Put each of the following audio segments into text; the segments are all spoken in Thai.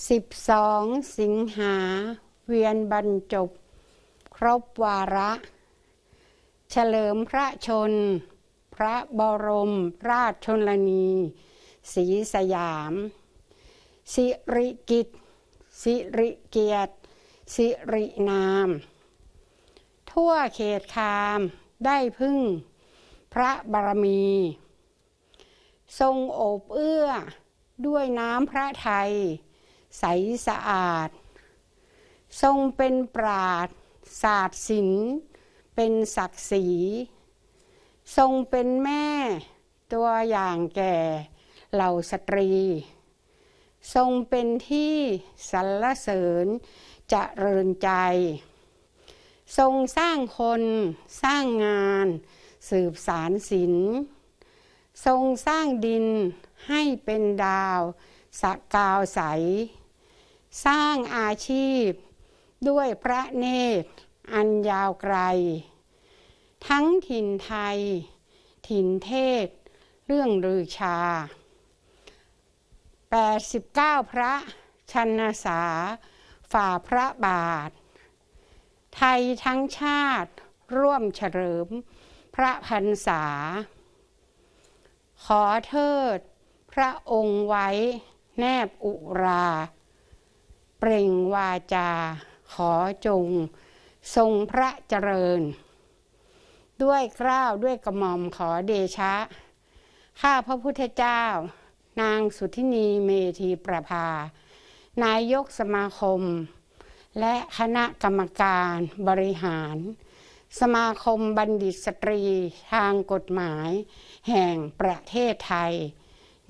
12สิงหา เวียนบรรจบครบวาระ เฉลิมพระชน พระบรม ราชชนนีศรีสยาม สิริกิตสิริเกียรติ สิรินาม ทั่วเขตคามได้พึ่ง พระบารมี ทรงโอบเอื้อ ด้วยน้ำพระไทยใสสะอาด ทรงเป็นปราดศาสตร์ศิลป์เป็นศักดิ์ศรีทรงเป็นแม่ตัวอย่างแก่เหล่าสตรี ทรงเป็นที่สรรเสริญจะเริญใจ ทรงสร้างคนสร้างงาน สืบสารศิลป์ทรงสร้างดินให้เป็นดาวสกาวใสสร้างอาชีพ ด้วยพระเนตรอันยาวไกล ทั้งถิ่นไทย ถิ่นเทศ เรื่องลือชา 89 พระชันสา ฝ่าพระบาท ไทยทั้งชาติ ร่วมเฉลิม พระพรรษาขอเทิดพระองค์ไว้ แนบอุราเปล่งวาจา ขอจง ทรงพระเจริญ ด้วยกล้าวด้วยกระหม่อมขอเดชะ ข้าพระพุทธเจ้า นางสุทินีเมธีประภา นายกสมาคม และคณะกรรมการบริหาร สมาคมบัณฑิตสตรีทางกฎหมาย แห่งประเทศไทย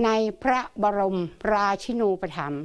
ในพระบรมราชินูปถัมภ์